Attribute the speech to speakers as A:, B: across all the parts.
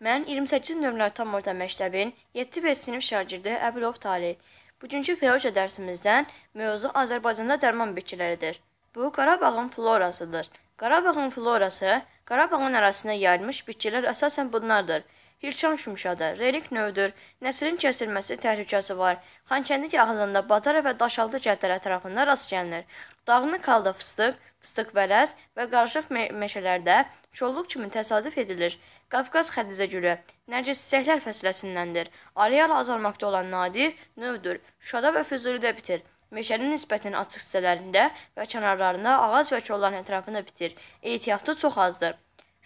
A: Mən 28 nömrəli tam orta məktəbin 7B sinif şagirdi Əbilov Talih. Bugünkü biologiya dərsimizdən mövzu Azərbaycanda dərman bitkiləridir. Bu Qarabağın florasıdır. Qarabağın florası Qarabağın ərazisinə yayılmış bitkilər əsasən bunlardır. Hirçan şumşadır, relik növdür, nəsrin kəsilməsi təhlükəsi var. Xankəndi yaxınlığında Badara və Daşaltı cəhdlər ətrafında rast gəlinir. Dağını kalda fıstıq, fıstıq vələz və qarışıq me meşələrdə çolluq kimi təsadüf edilir. Qafqaz xəndizə görə Nərgiz çiçəklər fəsləsindəndir. Areal azalmaqda olan nadir növdür. Şuşada və Füzulidə bitir. Meşənin nisbətən açıq hissələrində və kənarlarında ağac və kolların ətrafında bitir. Ehtiyatı çox azdır.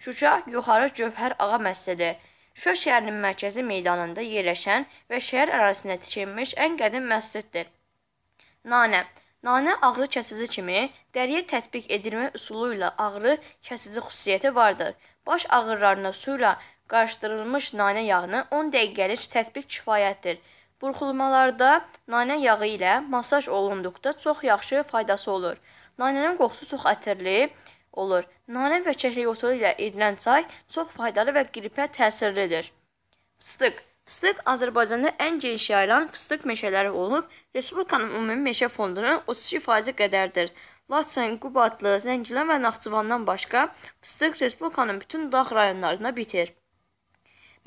A: Şuşa yuxarı Gövhər Ağa məscididir. Şuşa şəhərinin mərkəzi meydanında yerləşən və şəhər ərazisində tikilmiş ən qədim məsciddir. Nanə Nanə ağrı kəsici kimi dəriyə tətbiq edilmə üsulu ilə ağrı kəsici xüsusiyyəti vardır. Baş ağrılarına su ilə qarışdırılmış nanə yağını 10 dəqiqəlik tətbiq kifayətdir. Burxulmalarda nanə yağı ilə masaj olunduqda çox yaxşı faydası olur. Nanənin qoxusu çox ətirli olur. Nanə və çəklik otu ilə edilən çay çox faydalı və qripə təsirlidir. Fıstıq Fıstıq Azərbaycanda ən geniş yayılan fıstıq meşələri olub, Respublikanın ümumi meşə fondunun 32% qədərdir. Laçın, Qubatlı, Zəngilən və Naxçıvandan başqa fıstıq Respublikanın bütün dağ rayonlarında bitir.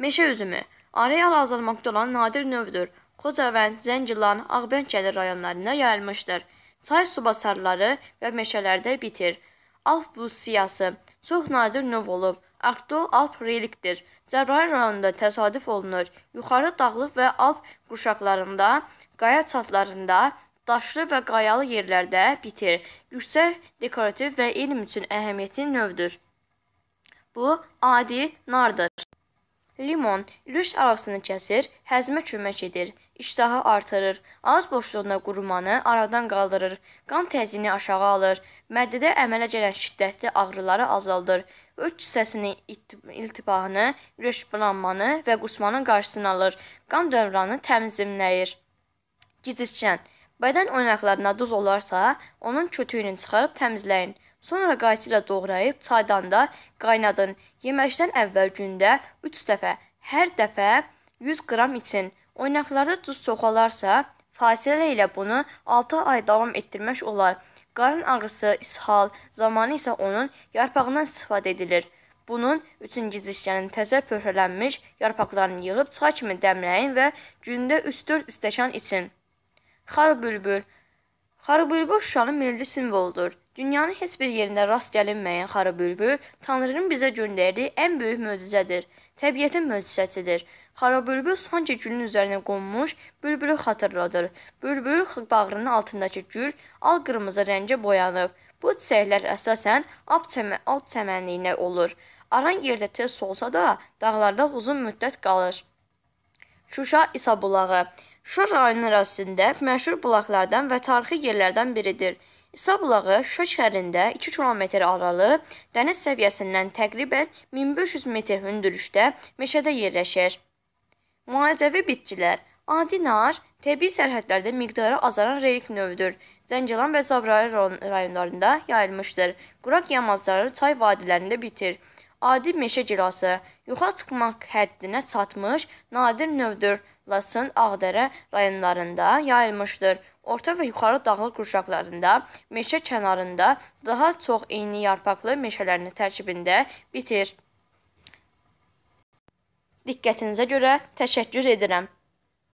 A: Meşə üzümü Areal azalmaqda olan nadir növdür. Xocavənd, Zəngilan, Ağbənd gəlir rayonlarında yayılmışdır. Çay subasarları və meşələrdə bitir. Alp bursiyası çox nadir növ olub. Aktual Alp reliktir. Cəbrayıl rayonunda təsadüf olunur. Yuxarı dağlıq və Alp qurşaqlarında, qaya çatlarında, daşlı və qayalı yerlərdə bitir. Yüksək dekorativ və elm üçün əhəmiyyətli növdür. Bu adi nardır. Limon ürüş ağrısını kəsir, həzmə kömək edir, iştahı artırır, ağız boşluğunda qurumanı aradan qaldırır, qan təzini aşağı alır, mədədə əmələ gələn şiddətli ağrıları azaldır, öç hissəsinin iltibahını, ürək bulanmanı və qusmanın qarşısını alır, qan dövranı təmizləyir. Gicişkən Bədən oynaqlarına duz olarsa, onun kötüyünü çıxarıb təmizləyin. Sonra qaysı ilə doğrayıb çaydanda qaynadın. Yeməkdən əvvəl gündə 3 dəfə, hər dəfə 100 qram için. Oynaqlarda duz çoxalarsa, fasilə ilə bunu 6 ay davam etdirmək olar. Qarın ağrısı, ishal zamanı isə onun yarpağından istifadə edilir. Bunun üçün gicişkənin təzə pöhrələnmiş yarpaqlarını yığıb çay kimi dəmləyin və gündə 3-4 stəkan için. Xar bülbül Xar bülbül Şuşanın milli simvoludur. Dünyanın heç bir yerində rast gəlinməyən xarı bülbül Tanrının bizə göndərdiyi ən böyük möcüzədir. Təbiətin möcüzəsidir. Xara bülbül sanki gülün üzərinə qonmuş bülbülü xatırladır. Bülbül bağrının altındakı gül al qırmızı rəngə boyanıb. Bu çiçəklər əsasən ab çəmə, ab çəmənliyinə olur. Aran yerdə tez solsa da, dağlarda uzun müddət qalır. Şuşa İsa bulağı Şuşa rayonu ərazisində məşhur bulaqlardan və tarixi yerlərdən biridir. İsa bulağı Şuşa şəhərində 2 km aralı dəniz səviyyəsindən təqribən 1500 metr hündürlükdə meşədə yerləşir. Müalicəvi bitkilər Adi nar təbii sərhədlərdə miqdarı azaran relik növüdür. Zəngilan və Zabrayı rayonlarında yayılmışdır. Quraq yamazları çay vadilərində bitir. Adi meşə cilası yuxa çıxmaq həddinə çatmış nadir növdür. Laçın, Ağdərə rayonlarında yayılmışdır. Orta və yuxarı dağlıq qurşaqlarında, meşə kənarında daha çox eyni yarpaqlı meşələrin tərkibində bitir. Diqqətinizə görə təşəkkür edirəm.